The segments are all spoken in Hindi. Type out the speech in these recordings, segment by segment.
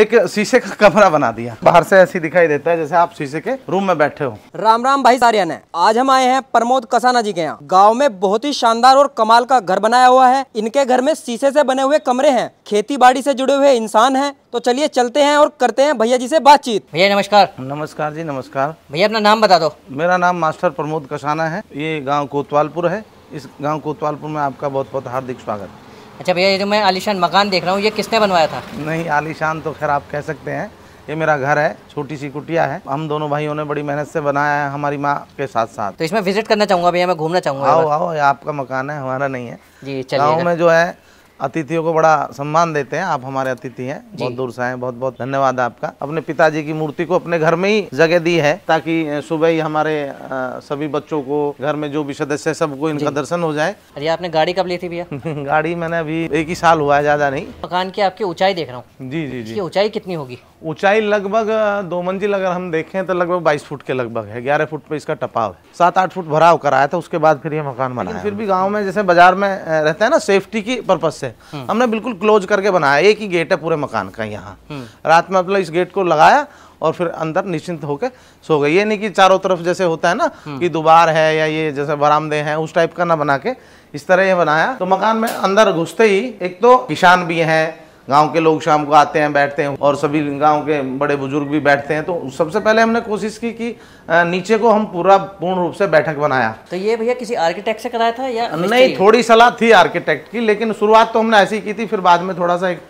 एक शीशे का कमरा बना दिया बाहर से ऐसी दिखाई देता है जैसे आप शीशे के रूम में बैठे हो राम राम भाई सारिया ने आज हम आए हैं प्रमोद कसाना जी के यहाँ गाँव में बहुत ही शानदार और कमाल का घर बनाया हुआ है इनके घर में शीशे से बने हुए कमरे हैं खेती बाड़ी से जुड़े हुए इंसान है तो चलिए चलते हैं और करते हैं भैया जी से बातचीत भैया नमस्कार नमस्कार जी नमस्कार भैया अपना नाम बता दो मेरा नाम मास्टर प्रमोद कसाना है ये गाँव कोतवालपुर है इस गाँव कोतवालपुर में आपका बहुत बहुत हार्दिक स्वागत अच्छा भैया ये जो मैं आलिशान मकान देख रहा हूँ ये किसने बनवाया था नहीं आलिशान तो खैर आप कह सकते हैं ये मेरा घर है छोटी सी कुटिया है हम दोनों भाइयों ने बड़ी मेहनत से बनाया है हमारी माँ के साथ साथ तो इसमें विजिट करना चाहूंगा भैया मैं घूमना चाहूंगा आओ आओ आपका मकान है हमारा नहीं है जी चलिए गाँव में जो है अतिथियों को बड़ा सम्मान देते हैं आप हमारे अतिथि हैं बहुत दूर से आए बहुत बहुत धन्यवाद आपका अपने पिताजी की मूर्ति को अपने घर में ही जगह दी है ताकि सुबह ही हमारे सभी बच्चों को घर में जो भी सदस्य है सबको इनका दर्शन हो जाए अरे आपने गाड़ी कब ली थी भैया गाड़ी मैंने अभी एक ही साल हुआ है ज्यादा नहीं मकान की आपकी ऊंचाई देख रहा हूँ जी जी जी ऊंचाई कितनी होगी ऊंचाई लगभग दो मंजिल अगर हम देखें तो लगभग 22 फुट के लगभग है 11 फुट पे इसका टपाव है सात आठ फुट भराव कराया था उसके बाद फिर ये मकान बनाया फिर भी गांव में जैसे बाजार में रहता है ना सेफ्टी की पर्पज से हम्म। हमने बिल्कुल क्लोज करके बनाया एक ही गेट है पूरे मकान का यहाँ हम्म। रात में मतलब इस गेट को लगाया और फिर अंदर निश्चिंत होकर सो गए ये नहीं कि चारों तरफ जैसे होता है ना हम्म। कि दुबार है या ये जैसे बरामदे हैं उस टाइप का ना बना के इस तरह ये बनाया तो मकान में अंदर घुसते ही एक तो किसान भी हैं गांव के लोग शाम को आते हैं बैठते हैं और सभी गांव के बड़े बुजुर्ग भी बैठते हैं तो सबसे पहले हमने कोशिश की कि नीचे को हम पूरा पूर्ण रूप से बैठक बनाया तो ये भैया किसी आर्किटेक्ट से कराया था या नहीं थोड़ी सलाह थी आर्किटेक्ट की लेकिन शुरुआत तो हमने ऐसी की थी फिर बाद में थोड़ा सा एक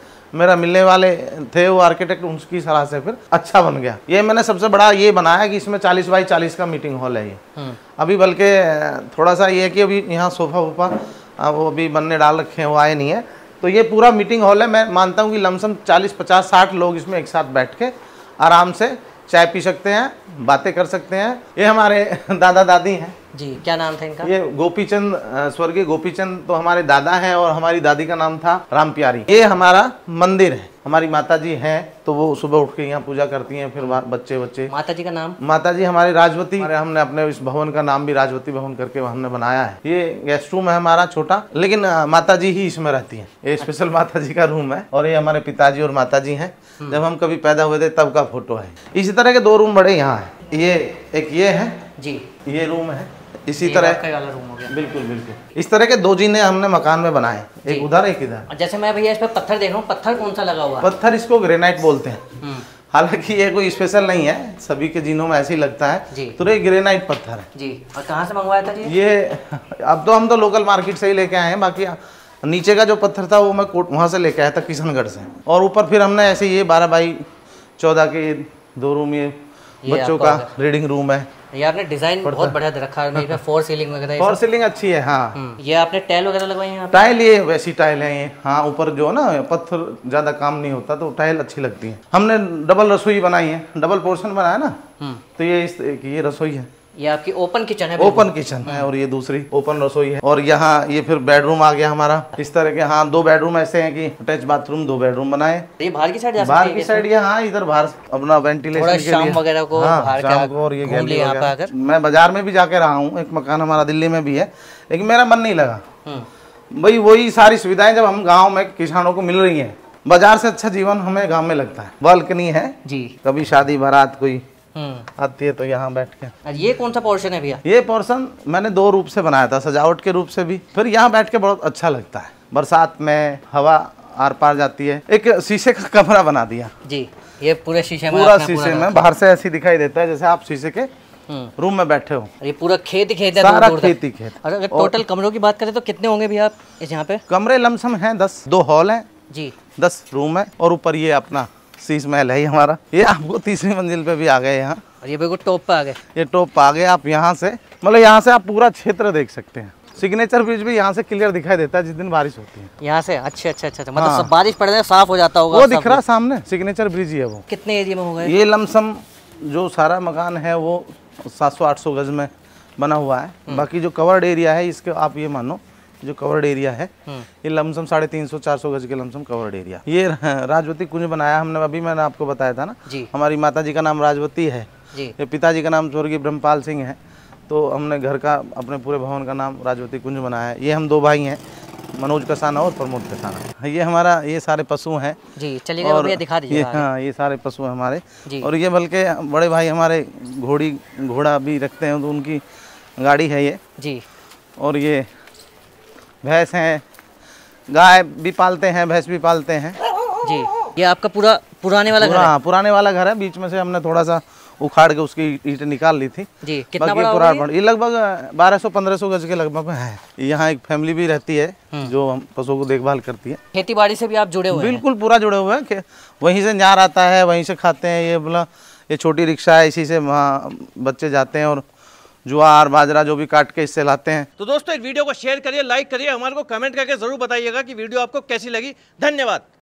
मेरा मिलने वाले थे वो आर्किटेक्ट उनकी सलाह से फिर अच्छा बन गया ये मैंने सबसे बड़ा ये बनाया कि इसमें 40 बाई 40 का मीटिंग हॉल है ये हम्म। अभी बल्कि थोड़ा सा ये है कि अभी यहाँ सोफा वोफा वो अभी बनने डाल रखे हैं वो आए नहीं है तो ये पूरा मीटिंग हॉल है मैं मानता हूँ कि लमसम चालीस पचास साठ लोग इसमें एक साथ बैठ के आराम से चाय पी सकते हैं बातें कर सकते हैं ये हमारे दादा दादी हैं जी क्या नाम था इनका ये गोपीचंद स्वर्गीय गोपीचंद तो हमारे दादा हैं और हमारी दादी का नाम था राम प्यारी ये हमारा मंदिर है हमारी माता जी है तो वो सुबह उठ के यहाँ पूजा करती हैं फिर बच्चे बच्चे माता जी का नाम माता जी हमारे राजवती हमारे हमने अपने इस भवन का नाम भी राजवती भवन करके हमने बनाया है ये गेस्ट रूम है हमारा छोटा लेकिन माता जी ही इसमें रहती हैं ये स्पेशल अच्छा। माता जी का रूम है और ये हमारे पिताजी और माता जी है हम्म। जब हम कभी पैदा हुए थे तब का फोटो है इसी तरह के दो रूम बड़े यहाँ है ये एक ये है जी ये रूम है इसी तरह बिल्कुल बिल्कुल इस तरह के दो जीने हमने मकान में बनाए एक उधर एक इधर जैसे मैं भैया इस पर पत्थर देख रहा हूँ पत्थर कौन सा लगा हुआ पत्थर इसको ग्रेनाइट बोलते हैं हम्म। हालांकि ये कोई स्पेशल नहीं है सभी के जीनों में ऐसे ही लगता है तो ये ग्रेनाइट पत्थर है जी और कहाँ से मंगवाया था जी ये अब तो हम तो लोकल मार्केट से ही लेके आए हैं बाकी नीचे का जो पत्थर था वो मैं कोट वहाँ से लेके आया था किशनगढ़ से और ऊपर फिर हमने ऐसे ये बारह बाई चौदह के दो रूम ये बच्चों का रीडिंग रूम है यार ने डिजाइन बहुत बढ़िया रखा है फोर सीलिंग वगैरह फोर सीलिंग अच्छी है हाँ हम्म, ये आपने टाइल वगैरह लगवाई है टाइल ये वैसी टाइल है ये हाँ ऊपर जो है ना पत्थर ज्यादा काम नहीं होता तो टाइल अच्छी लगती है हमने डबल रसोई बनाई है डबल पोर्शन बनाया ना हम्म। तो ये इस ये रसोई है ये आपकी ओपन किचन है ओपन किचन है हाँ। और ये दूसरी ओपन रसोई है और यहाँ ये फिर बेडरूम आ गया हमारा इस तरह के हाँ दो बेडरूम ऐसे हैं कि अटैच बाथरूम दो बेडरूम बनाए ये बाहर की साइड बाहर की साइड ये हाँ इधर बाहर अपना वेंटिलेशन वगैरह को हाँ, और ये आकर मैं बाजार में भी जाके रहा हूँ एक मकान हमारा दिल्ली में भी है लेकिन मेरा मन नहीं लगा हम्म। भाई वही सारी सुविधाएं जब हम गाँव में किसानों को मिल रही है बाजार से अच्छा जीवन हमें गाँव में लगता है बालकनी है जी कभी शादी बारात कोई हाँ। आती है तो यहाँ बैठ के ये कौन सा पोर्शन है भैया ये पोर्शन मैंने दो रूप से बनाया था सजावट के रूप से भी फिर यहाँ बैठ के बहुत अच्छा लगता है बरसात में हवा आर पार जाती है एक शीशे का कमरा बना दिया जी ये पूरे शीशे में पूरा शीशे में बाहर से ऐसी दिखाई देता है जैसे आप शीशे के हम्म। रूम में बैठे हो ये पूरा खेत ही खेत है सारा खेत ही खेत अगर टोटल कमरों की बात करें तो कितने होंगे भैया आप यहाँ पे कमरे लमसम हैं दस दो हॉल हैं जी दस रूम है और ऊपर ये अपना शीश महल है हमारा ये आपको तीसरी मंजिल पे भी आ गए यहाँ और ये बिल्कुल टॉप पे आ गए ये टॉप पे आ गए आप यहाँ से मतलब यहाँ से आप पूरा क्षेत्र देख सकते हैं सिग्नेचर ब्रिज भी यहाँ से क्लियर दिखाई देता है जिस दिन बारिश होती है यहाँ से अच्छा अच्छा अच्छा, अच्छा। मतलब हाँ। बारिश जाए साफ हो जाता होगा वो दिख रहा है सामने सिग्नेचर ब्रिज ही है वो कितने एरिया में होगा ये लमसम जो सारा मकान है वो सात सौ आठ सौ गज में बना हुआ है हम्म। बाकी जो कवर्ड एरिया है इसके आप ये मानो जो कवर्ड एरिया है हम्म। ये लमसम साढ़े तीन सौ चार सौ गज के लमसम कवर्ड एरिया ये राजवती कुंज बनाया हमने अभी मैंने आपको बताया था ना हमारी माता जी का नाम राजवती है ये पिताजी का नाम स्वर्गीय ब्रह्मपाल सिंह है तो हमने घर का अपने पूरे भवन का नाम राजवती कुंज बनाया है ये हम दो भाई हैं मनोज कसाना और प्रमोद कसाना ये हमारा ये सारे पशु हैं जी चलिए और ये दिखा दीजिए हाँ ये सारे पशु हैं हमारे जी। और ये बल्कि बड़े भाई हमारे घोड़ी घोड़ा भी रखते हैं तो उनकी गाड़ी है ये जी और ये भैंस हैं गाय भी पालते हैं भैंस भी पालते हैं जी ये आपका पूरा पुराने वाला घर है पुराने वाला घर है बीच में से हमने थोड़ा सा उखाड़ के उसकी ईट निकाल ली थी जी कितना बड़ा पुराना ये, ये लगभग 1200-1500 गज के लगभग है यहाँ एक फैमिली भी रहती है हम्म। जो हम पशुओं को देखभाल करती है खेती बाड़ी से भी आप जुड़े हुए बिल्कुल पूरा जुड़े हुए हैं वहीं से नार आता है वहीं से खाते हैं ये बोला ये छोटी रिक्शा है इसी से वहाँ बच्चे जाते हैं और ज्वार बाजरा जो भी काट के इससे लाते हैं तो दोस्तों एक वीडियो को शेयर करिए लाइक करिए हमारे को कमेंट करके जरूर बताइएगा कि वीडियो आपको कैसी लगी धन्यवाद